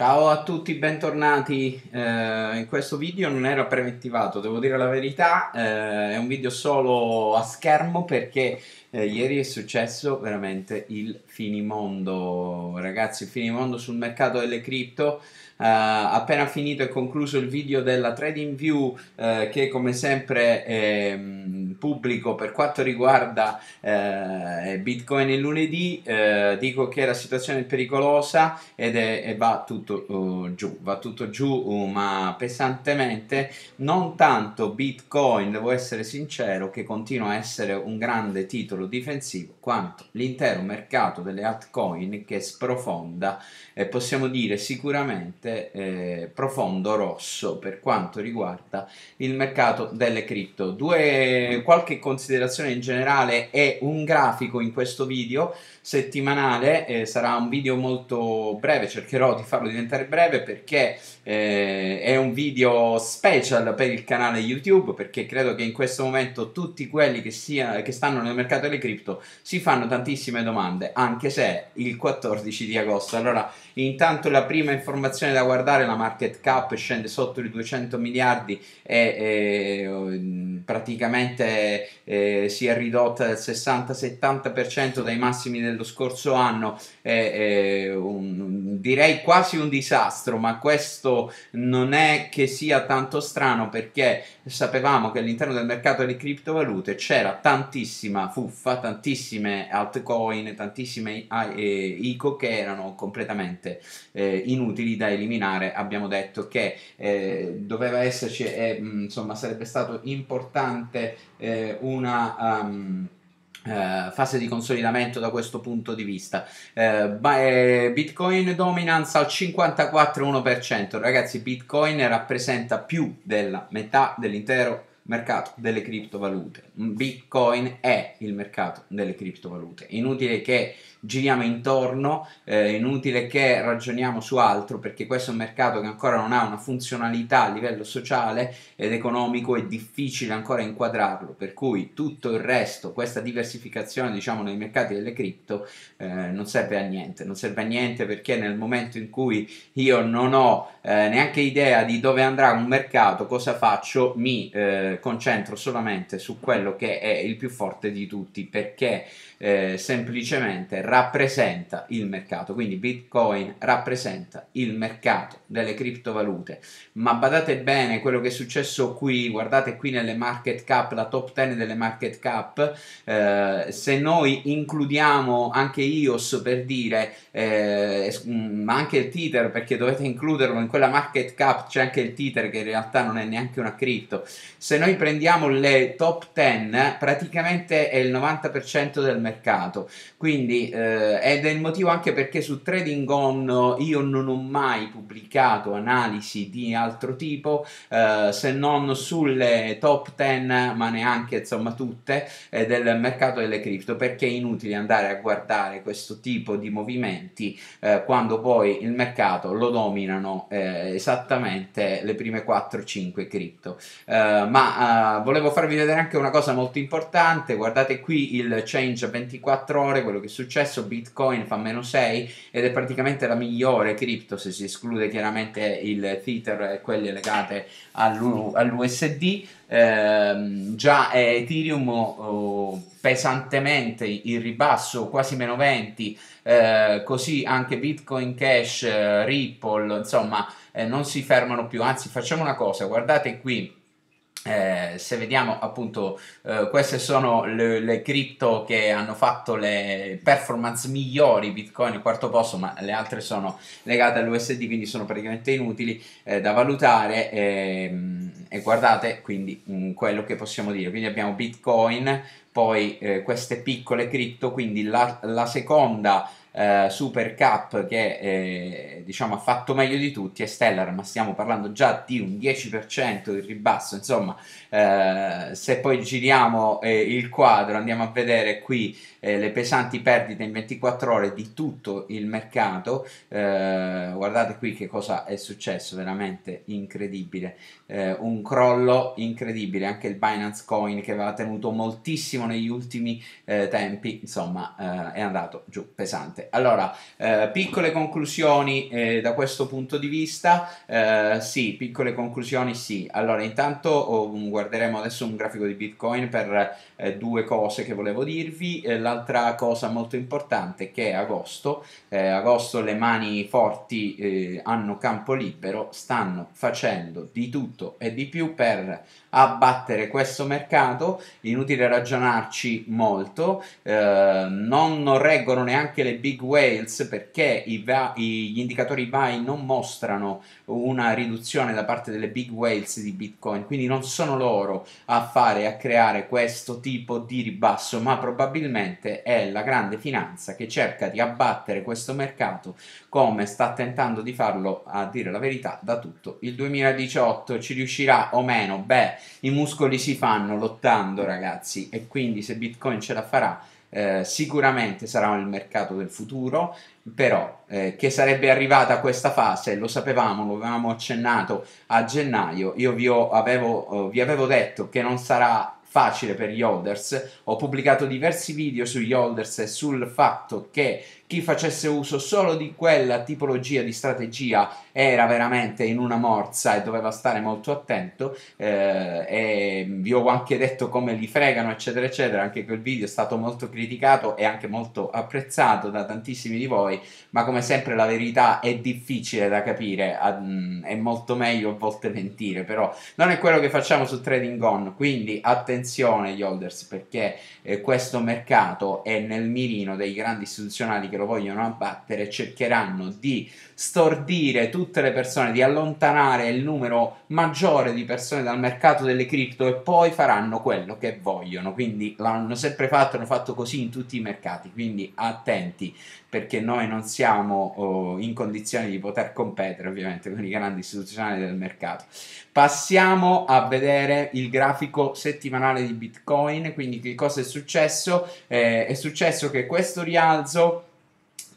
Ciao a tutti, bentornati. Eh, in questo video non era preventivato, devo dire la verità, eh, è un video solo a schermo perché eh, ieri è successo veramente il finimondo. Ragazzi, il finimondo sul mercato delle cripto. Eh, appena finito e concluso il video della TradingView, eh, che come sempre è. Ehm, pubblico per quanto riguarda eh, Bitcoin il lunedì, eh, dico che la situazione è pericolosa ed è, e va tutto uh, giù, va tutto giù uh, ma pesantemente, non tanto Bitcoin, devo essere sincero, che continua a essere un grande titolo difensivo, quanto l'intero mercato delle altcoin che sprofonda, e possiamo dire sicuramente eh, profondo rosso per quanto riguarda il mercato delle cripto. Due qualche considerazione in generale e un grafico in questo video settimanale, eh, sarà un video molto breve, cercherò di farlo diventare breve perché eh, è un video special per il canale YouTube perché credo che in questo momento tutti quelli che, sia, che stanno nel mercato delle cripto si fanno tantissime domande, anche se il 14 di agosto. Allora, intanto la prima informazione da guardare, la market cap scende sotto i 200 miliardi e, e eh, praticamente eh, eh, si è ridotta del 60-70% dai massimi dello scorso anno, è, è un, direi quasi un disastro, ma questo non è che sia tanto strano perché sapevamo che all'interno del mercato di criptovalute c'era tantissima fuffa, tantissime altcoin, tantissime eh, eh, ICO che erano completamente eh, inutili da eliminare. Abbiamo detto che doveva esserci, mm, insomma, sarebbe stato importante eh, una... Um, Uh, fase di consolidamento da questo punto di vista. Uh, Bitcoin dominance al 54,1%. Ragazzi, Bitcoin rappresenta più della metà dell'intero mercato delle criptovalute. Bitcoin è il mercato delle criptovalute. Inutile che giriamo intorno, eh, inutile che ragioniamo su altro perché questo è un mercato che ancora non ha una funzionalità a livello sociale ed economico, è difficile ancora inquadrarlo, per cui tutto il resto, questa diversificazione diciamo nei mercati delle cripto eh, non serve a niente, non serve a niente perché nel momento in cui io non ho eh, neanche idea di dove andrà un mercato, cosa faccio, mi eh, concentro solamente su quello che è il più forte di tutti perché eh, semplicemente rappresenta il mercato, quindi Bitcoin rappresenta il mercato delle criptovalute, ma badate bene quello che è successo qui, guardate qui nelle market cap, la top 10 delle market cap, eh, se noi includiamo anche IOS per dire, eh, mm, ma anche il Tether perché dovete includerlo in quella market cap, c'è anche il Tether che in realtà non è neanche una cripto, se noi prendiamo le top 10 praticamente è il 90% del mercato, quindi eh, ed è il motivo anche perché su Trading On io non ho mai pubblicato analisi di altro tipo eh, se non sulle top 10 ma neanche insomma tutte eh, del mercato delle cripto perché è inutile andare a guardare questo tipo di movimenti eh, quando poi il mercato lo dominano eh, esattamente le prime 4-5 cripto eh, ma volevo farvi vedere anche una cosa molto importante guardate qui il change 24 ore quello che è successo adesso Bitcoin fa meno 6 ed è praticamente la migliore cripto se si esclude chiaramente il Tether e quelle legate all'U- all'USD. Eh, già Ethereum oh, pesantemente in ribasso, quasi meno 20, eh, così anche Bitcoin Cash, eh, Ripple, insomma eh, non si fermano più. Anzi, facciamo una cosa, guardate qui eh, se vediamo appunto eh, queste sono le, le cripto che hanno fatto le performance migliori bitcoin il quarto posto ma le altre sono legate all'USD quindi sono praticamente inutili eh, da valutare ehm, e guardate quindi mh, mm, quello che possiamo dire quindi abbiamo bitcoin poi eh, queste piccole cripto quindi la, la seconda eh, Super Cup che eh, diciamo ha fatto meglio di tutti è Stellar, ma stiamo parlando già di un 10% di ribasso, insomma eh, se poi giriamo eh, il quadro andiamo a vedere qui eh, le pesanti perdite in 24 ore di tutto il mercato. Eh, guardate qui che cosa è successo, veramente incredibile. Eh, un crollo incredibile, anche il Binance Coin che aveva tenuto moltissimo negli ultimi eh, tempi, insomma eh, è andato giù pesante. Allora, eh, piccole conclusioni da questo punto di vista, sì, piccole conclusioni sì. Allora, intanto oh, guarderemo adesso un grafico di Bitcoin per due cose che volevo dirvi. La l'altra cosa molto importante che è agosto, eh, agosto le mani forti eh, hanno campo libero, stanno facendo di tutto e di più per abbattere questo mercato, inutile ragionarci molto, eh, non, reggono neanche le big whales perché i gli indicatori VAI non mostrano una riduzione da parte delle big whales di Bitcoin, quindi non sono loro a fare, a creare questo tipo di ribasso, ma probabilmente probabilmente è la grande finanza che cerca di abbattere questo mercato come sta tentando di farlo, a dire la verità, da tutto il 2018. Ci riuscirà o meno? Beh, i muscoli si fanno lottando ragazzi e quindi se Bitcoin ce la farà eh, sicuramente sarà il mercato del futuro, però eh, che sarebbe arrivata a questa fase, lo sapevamo, lo avevamo accennato a gennaio, io vi, ho, avevo, eh, vi avevo detto che non sarà facile per gli holders. Ho pubblicato diversi video sugli holders e sul fatto che chi facesse uso solo di quella tipologia di strategia era veramente in una morsa e doveva stare molto attento eh, e vi ho anche detto come li fregano eccetera eccetera anche quel video è stato molto criticato e anche molto apprezzato da tantissimi di voi ma come sempre la verità è difficile da capire mm, è molto meglio a volte mentire però non è quello che facciamo su Trading On quindi attenzione gli holders perché eh, questo mercato è nel mirino dei grandi istituzionali che lo vogliono abbattere cercheranno di stordire tutte le persone, di allontanare il numero maggiore di persone dal mercato delle cripto e poi faranno quello che vogliono. Quindi l'hanno sempre fatto, hanno fatto così in tutti i mercati. Quindi attenti perché noi non siamo oh, in condizioni di poter competere ovviamente con i grandi istituzionali del mercato. Passiamo a vedere il grafico settimanale di Bitcoin, quindi che cosa è successo? Eh, è successo che questo rialzo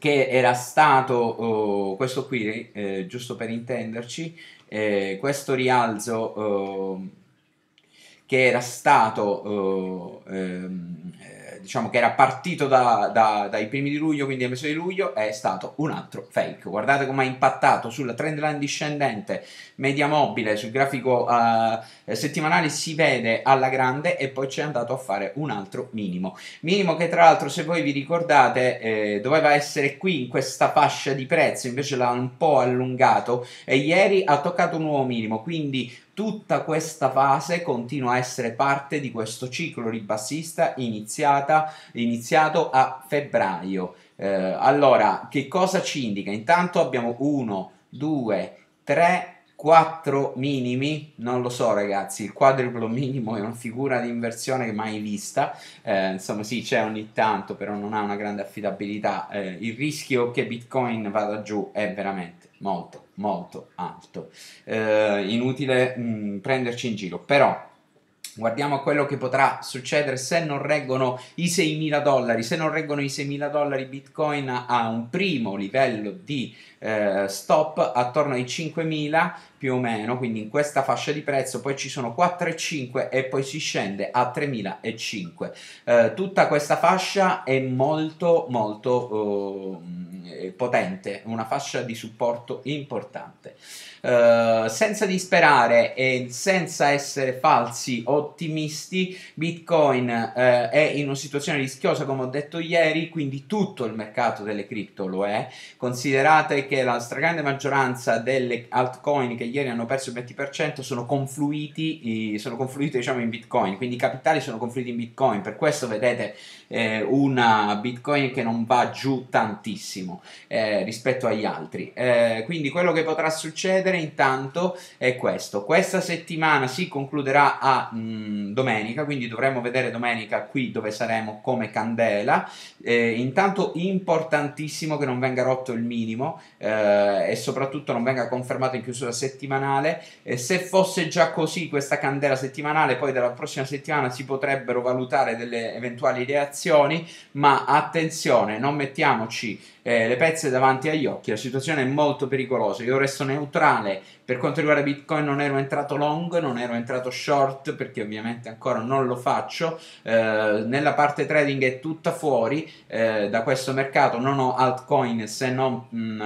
che era stato oh, questo qui, eh, giusto per intenderci, eh, questo rialzo oh, che era stato oh, ehm, diciamo che era partito da, da, dai primi di luglio, quindi a mese di luglio, è stato un altro fake. Guardate come ha impattato sulla line discendente, media mobile, sul grafico uh, settimanale si vede alla grande e poi c'è andato a fare un altro minimo. Minimo che tra l'altro, se voi vi ricordate, eh, doveva essere qui in questa fascia di prezzo, invece l'ha un po' allungato e ieri ha toccato un nuovo minimo, quindi Tutta questa fase continua a essere parte di questo ciclo ribassista iniziata, iniziato a febbraio. Eh, allora, che cosa ci indica? Intanto abbiamo 1, 2, 3, 4 minimi, non lo so ragazzi, il quadruplo minimo è una figura di inversione mai vista, eh, insomma sì c'è ogni tanto però non ha una grande affidabilità, eh, il rischio che Bitcoin vada giù è veramente molto molto alto, eh, inutile mh, mm, prenderci in giro, però Guardiamo a quello che potrà succedere se non reggono i 6.000 dollari, se non reggono i 6.000 dollari Bitcoin a un primo livello di eh, stop attorno ai 5.000 più o meno, quindi in questa fascia di prezzo, poi ci sono 4,5 e poi si scende a 3.005. Eh, tutta questa fascia è molto molto... Eh, eh, potente, una fascia di supporto importante. Eh, senza disperare e senza essere falsi ottimisti, Bitcoin eh, è in una situazione rischiosa come ho detto ieri, quindi tutto il mercato delle cripto lo è. Considerate che la stragrande maggioranza delle altcoin che ieri hanno perso il 20% sono confluiti, sono confluite diciamo in Bitcoin, quindi i capitali sono confluiti in Bitcoin, per questo vedete eh, una Bitcoin che non va giù tantissimo eh, rispetto agli altri. Eh, quindi quello che potrà succedere intanto è questo. Questa settimana si concluderà a mh, mm, domenica, quindi dovremo vedere domenica qui dove saremo come candela. Eh, intanto importantissimo che non venga rotto il minimo eh, e soprattutto non venga confermato in chiusura settimanale. se fosse già così questa candela settimanale, poi della prossima settimana si potrebbero valutare delle eventuali reazioni, ma attenzione, non mettiamoci eh, le pezze davanti agli occhi, la situazione è molto pericolosa, io resto neutrale per quanto riguarda Bitcoin non ero entrato long, non ero entrato short perché ovviamente ancora non lo faccio, eh, nella parte trading è tutta fuori eh, da questo mercato, non ho altcoin se, non, mh,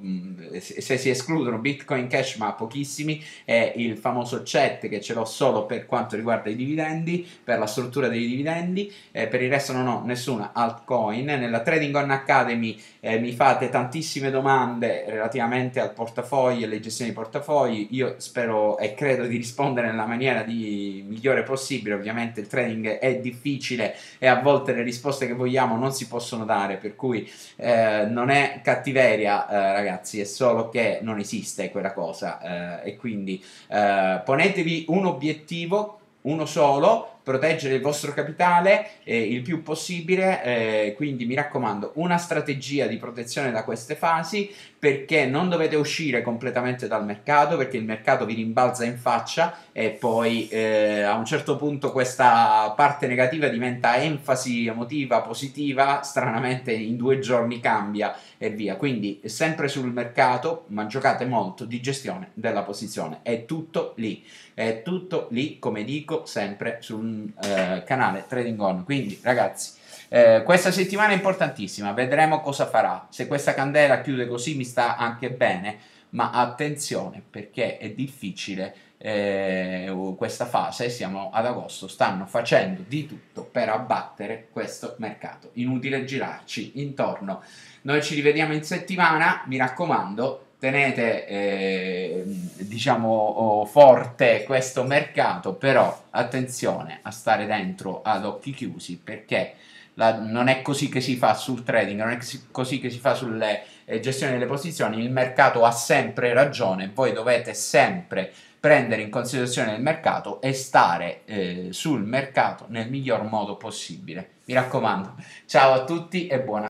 mm, eh, se si escludono Bitcoin Cash ma pochissimi, è il famoso chat che ce l'ho solo per quanto riguarda i dividendi, per la struttura dei dividendi, eh, per il resto non ho nessuna altcoin, nella Trading on Academy eh, mi fate tantissime domande relativamente al portafoglio e alle gestioni portafogli, io spero e credo di rispondere nella maniera di migliore possibile, ovviamente il trading è difficile e a volte le risposte che vogliamo non si possono dare, per cui eh, non è cattiveria eh, ragazzi, è solo che non esiste quella cosa eh, e quindi eh, ponetevi un obiettivo, uno solo, proteggere il vostro capitale eh, il più possibile, eh, quindi mi raccomando una strategia di protezione da queste fasi perché non dovete uscire completamente dal mercato perché il mercato vi rimbalza in faccia e poi eh, a un certo punto questa parte negativa diventa enfasi emotiva positiva, stranamente in due giorni cambia e via, quindi sempre sul mercato ma giocate molto di gestione della posizione, è tutto lì, è tutto lì come dico sempre sul eh, canale Trading On. Quindi ragazzi, eh, questa settimana è importantissima, vedremo cosa farà. Se questa candela chiude così mi sta anche bene, ma attenzione perché è difficile eh, questa fase, siamo ad agosto, stanno facendo di tutto per abbattere questo mercato. Inutile girarci intorno. Noi ci rivediamo in settimana, mi raccomando, tenete eh, diciamo forte questo mercato, però attenzione a stare dentro ad occhi chiusi perché la, non è così che si fa sul trading, non è così che si fa sulle eh, gestioni delle posizioni, il mercato ha sempre ragione, voi dovete sempre prendere in considerazione il mercato e stare eh, sul mercato nel miglior modo possibile. Mi raccomando, ciao a tutti e buona